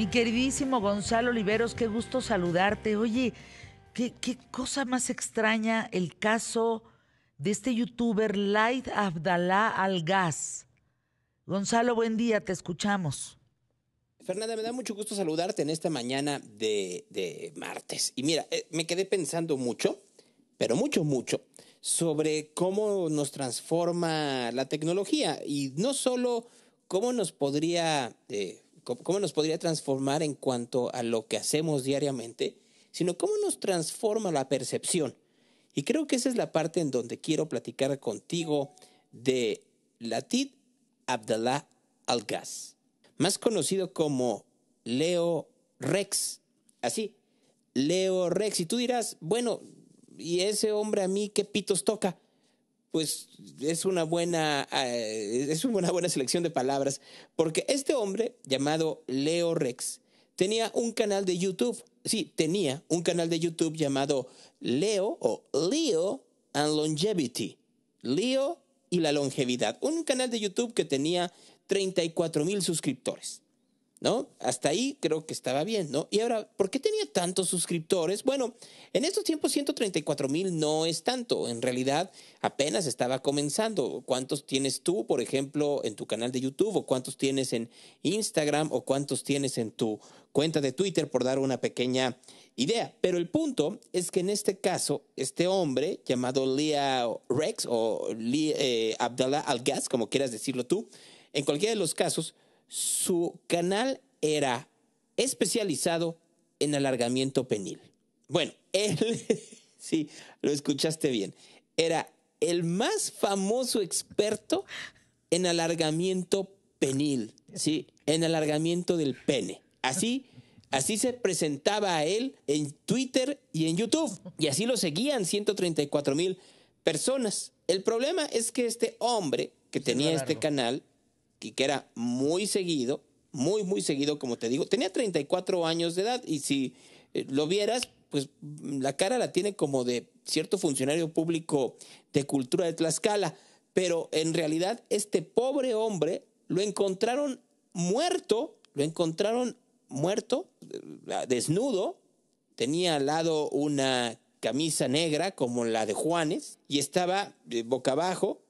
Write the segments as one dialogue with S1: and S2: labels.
S1: Mi queridísimo Gonzalo Oliveros, qué gusto saludarte. Oye, qué, cosa más extraña el caso de este youtuber Light Abdalá Algas? Gonzalo, buen día, te escuchamos. Fernanda, me da mucho gusto saludarte en esta mañana de, martes. Y mira, eh, me quedé pensando mucho, pero mucho, mucho, sobre cómo nos transforma la tecnología y no solo cómo nos podría eh, cómo nos podría transformar en cuanto a lo que hacemos diariamente, sino cómo nos transforma la percepción. Y creo que esa es la parte en donde quiero platicar contigo de Latid Abdallah Algas, más conocido como Leo Rex. Así, Leo Rex. Y tú dirás, bueno, ¿y ese hombre a mí qué pitos toca? pues es una buena, eh, es una buena selección de palabras, porque este hombre llamado Leo Rex tenía un canal de YouTube, sí, tenía un canal de YouTube llamado Leo o Leo and Longevity, Leo y la longevidad, un canal de YouTube que tenía 34 mil suscriptores. ¿no? Hasta ahí creo que estaba bien, ¿no? Y ahora, ¿por qué tenía tantos suscriptores? Bueno, en estos tiempos 134 mil no es tanto, en realidad apenas estaba comenzando. ¿Cuántos tienes tú, por ejemplo, en tu canal de YouTube o cuántos tienes en Instagram o cuántos tienes en tu cuenta de Twitter, por dar una pequeña idea? Pero el punto es que en este caso, este hombre llamado Lea Rex o eh, Abdallah al como quieras decirlo tú, en cualquiera de los casos, su canal era especializado en alargamiento penil. Bueno, él, sí, lo escuchaste bien, era el más famoso experto en alargamiento penil, sí, en alargamiento del pene. Así, así se presentaba a él en Twitter y en YouTube, y así lo seguían 134 mil personas. El problema es que este hombre que tenía este canal y que era muy seguido, muy, muy seguido, como te digo. Tenía 34 años de edad y si eh, lo vieras, pues mm, la cara la tiene como de cierto funcionario público de cultura de Tlaxcala. Pero en realidad este pobre hombre lo encontraron muerto, lo encontraron muerto, eh, desnudo, tenía al lado una camisa negra como la de Juanes y estaba eh, boca abajo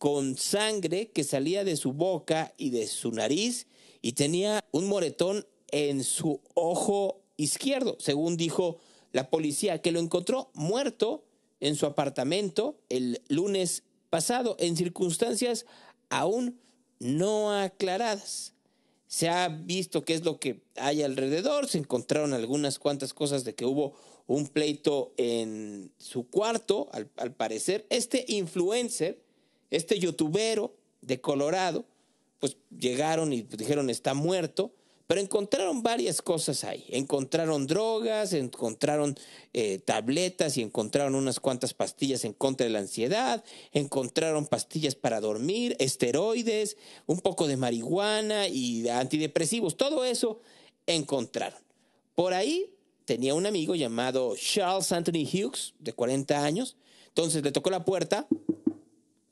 S1: con sangre que salía de su boca y de su nariz y tenía un moretón en su ojo izquierdo, según dijo la policía, que lo encontró muerto en su apartamento el lunes pasado en circunstancias aún no aclaradas. Se ha visto qué es lo que hay alrededor, se encontraron algunas cuantas cosas de que hubo un pleito en su cuarto, al, parecer. Este influencer este youtubero de Colorado, pues llegaron y pues, dijeron está muerto, pero encontraron varias cosas ahí. Encontraron drogas, encontraron eh, tabletas y encontraron unas cuantas pastillas en contra de la ansiedad, encontraron pastillas para dormir, esteroides, un poco de marihuana y antidepresivos, todo eso encontraron. Por ahí tenía un amigo llamado Charles Anthony Hughes, de 40 años, entonces le tocó la puerta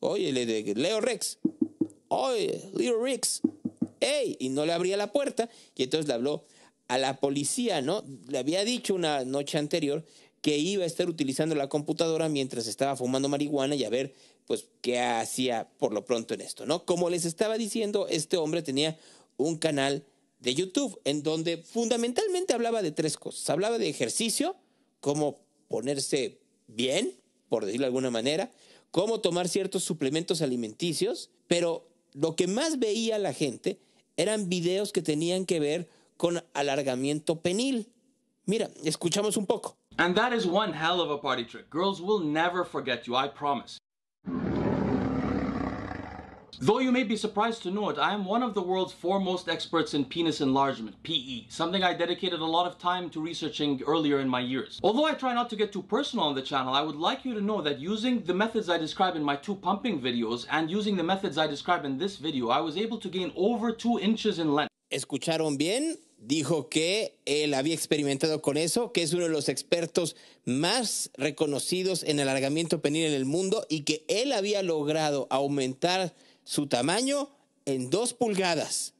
S1: Oye, le de Leo Rex. Oye, Leo Rex. ¡Ey! Y no le abría la puerta. Y entonces le habló a la policía, ¿no? Le había dicho una noche anterior que iba a estar utilizando la computadora mientras estaba fumando marihuana y a ver, pues, qué hacía por lo pronto en esto, ¿no? Como les estaba diciendo, este hombre tenía un canal de YouTube en donde fundamentalmente hablaba de tres cosas. Hablaba de ejercicio, cómo ponerse bien, por decirlo de alguna manera cómo tomar ciertos suplementos alimenticios, pero lo que más veía la gente eran videos que tenían que ver con alargamiento penil. Mira, escuchamos un poco. And that is one hell of a party trick. Girls will never forget you, I promise. Though you may be surprised to know it, I am one of the world's foremost experts in penis enlargement, PE, something I dedicated a lot of time to researching earlier in my years. Although I try not to get too personal on the channel, I would like you to know that using the methods I describe in my two pumping videos and using the methods I describe in this video, I was able to gain over 2 inches in length. ¿Escucharon bien? Dijo que él había experimentado con eso, que es uno de los expertos más reconocidos en alargamiento penil en el mundo y que él había logrado aumentar su tamaño en dos pulgadas.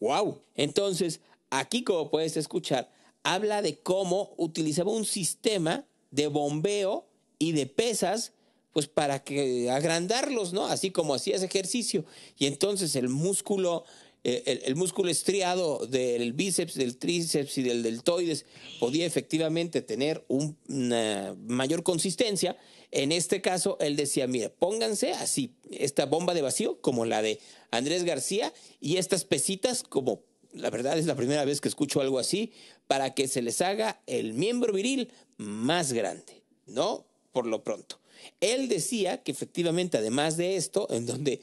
S1: ¡Wow! Entonces, aquí como puedes escuchar, habla de cómo utilizaba un sistema de bombeo y de pesas, pues para que agrandarlos, ¿no? Así como ese ejercicio. Y entonces el músculo eh, el, músculo estriado del bíceps, del tríceps y del deltoides podía efectivamente tener una mayor consistencia. En este caso, él decía, mire, pónganse así, esta bomba de vacío como la de Andrés García y estas pesitas como... La verdad es la primera vez que escucho algo así para que se les haga el miembro viril más grande, ¿no? Por lo pronto. Él decía que efectivamente, además de esto, en donde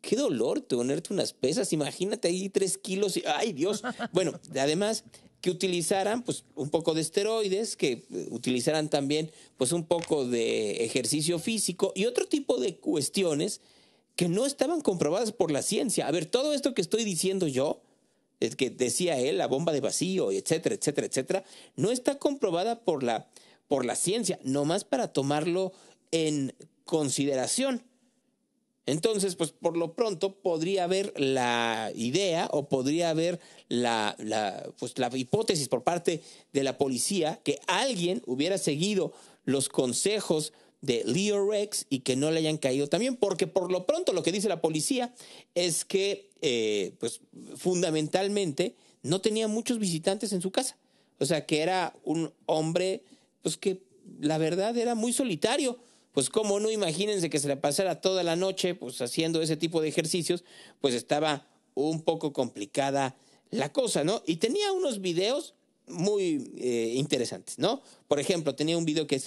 S1: qué dolor ponerte unas pesas. Imagínate ahí tres kilos ay Dios. Bueno, además que utilizaran pues un poco de esteroides, que eh, utilizaran también pues un poco de ejercicio físico y otro tipo de cuestiones que no estaban comprobadas por la ciencia. A ver, todo esto que estoy diciendo yo, es eh, que decía él, la bomba de vacío, etcétera, etcétera, etcétera, no está comprobada por la, por la ciencia, nomás para tomarlo en consideración. Entonces, pues por lo pronto podría haber la idea o podría haber la, pues, la hipótesis por parte de la policía que alguien hubiera seguido los consejos de Leo Rex y que no le hayan caído también, porque por lo pronto lo que dice la policía es que, eh, pues fundamentalmente, no tenía muchos visitantes en su casa. O sea, que era un hombre, pues que la verdad era muy solitario pues cómo no, imagínense que se la pasara toda la noche pues haciendo ese tipo de ejercicios, pues estaba un poco complicada la cosa, ¿no? Y tenía unos videos muy eh, interesantes, ¿no? Por ejemplo, tenía un video que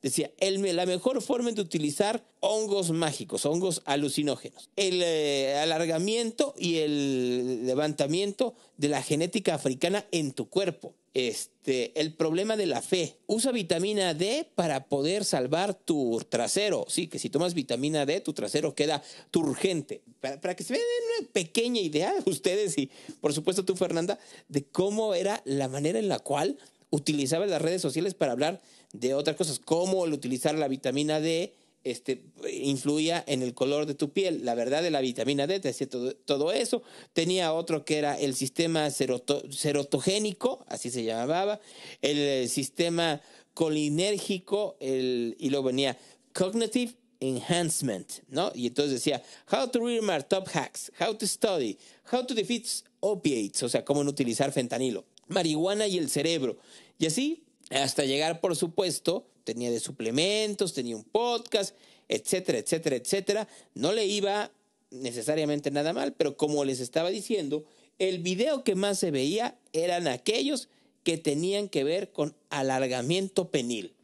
S1: decía, la mejor forma de utilizar hongos mágicos, hongos alucinógenos, el eh, alargamiento y el levantamiento de la genética africana en tu cuerpo. Este, el problema de la fe. Usa vitamina D para poder salvar tu trasero. Sí, que si tomas vitamina D, tu trasero queda turgente. Para, para que se vean una pequeña idea, ustedes y por supuesto tú, Fernanda, de cómo era la manera en la cual utilizaba las redes sociales para hablar de otras cosas, como el utilizar la vitamina D este, influía en el color de tu piel. La verdad de la vitamina D te decía todo, eso. Tenía otro que era el sistema serotogénico, así se llamaba, el, eh, sistema colinérgico, el, y luego venía cognitive enhancement, ¿no? Y entonces decía, how to read my top hacks, how to study, how to defeat opiates, o sea, cómo no utilizar fentanilo marihuana y el cerebro. Y así, hasta llegar, por supuesto, tenía de suplementos, tenía un podcast, etcétera, etcétera, etcétera. No le iba necesariamente nada mal, pero como les estaba diciendo, el video que más se veía eran aquellos que tenían que ver con alargamiento penil.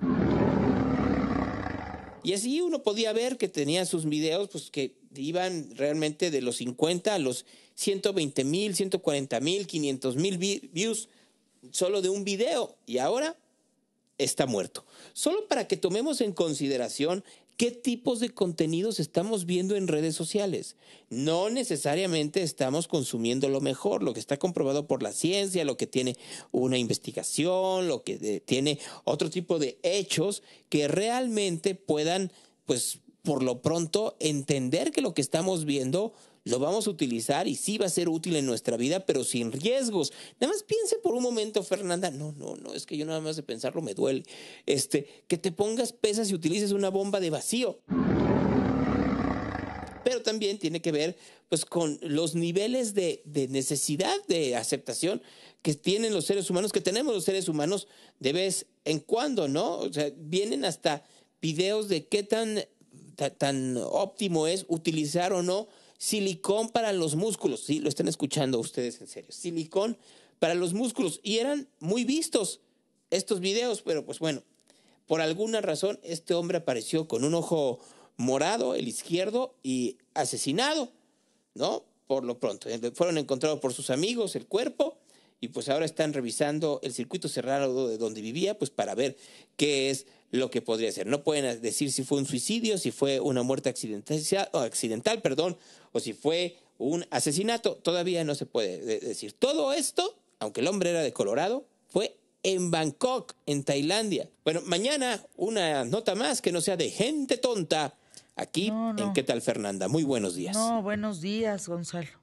S1: Y así uno podía ver que tenía sus videos, pues que iban realmente de los 50 a los 120 mil, 140 mil, 500 mil views solo de un video. Y ahora está muerto. Solo para que tomemos en consideración qué tipos de contenidos estamos viendo en redes sociales. No necesariamente estamos consumiendo lo mejor, lo que está comprobado por la ciencia, lo que tiene una investigación, lo que eh, tiene otro tipo de hechos que realmente puedan, pues, por lo pronto, entender que lo que estamos viendo lo vamos a utilizar y sí va a ser útil en nuestra vida, pero sin riesgos. Nada más piense por un momento, Fernanda, no, no, no, es que yo nada más de pensarlo me duele. Este, que te pongas pesas y utilices una bomba de vacío pero también tiene que ver pues con los niveles de, necesidad de aceptación que tienen los seres humanos, que tenemos los seres humanos de vez en cuando, ¿no? O sea, vienen hasta videos de qué tan, tan óptimo es utilizar o no silicón para los músculos. Sí, lo están escuchando ustedes en serio. Silicón para los músculos. Y eran muy vistos estos videos, pero pues bueno, por alguna razón este hombre apareció con un ojo morado, el izquierdo, y asesinado, ¿no? Por lo pronto. Eh, fueron encontrados por sus amigos el cuerpo y pues ahora están revisando el circuito cerrado de donde vivía, pues para ver qué es lo que podría ser. No pueden eh, decir si fue un suicidio, si fue una muerte accidental, o accidental, perdón, o si fue un asesinato. Todavía no se puede eh, decir. Todo esto, aunque el hombre era de Colorado, fue en Bangkok, en Tailandia. Bueno, mañana una nota más que no sea de gente tonta. Aquí en ¿Qué tal Fernanda? Muy buenos días. No, buenos días, Gonzalo.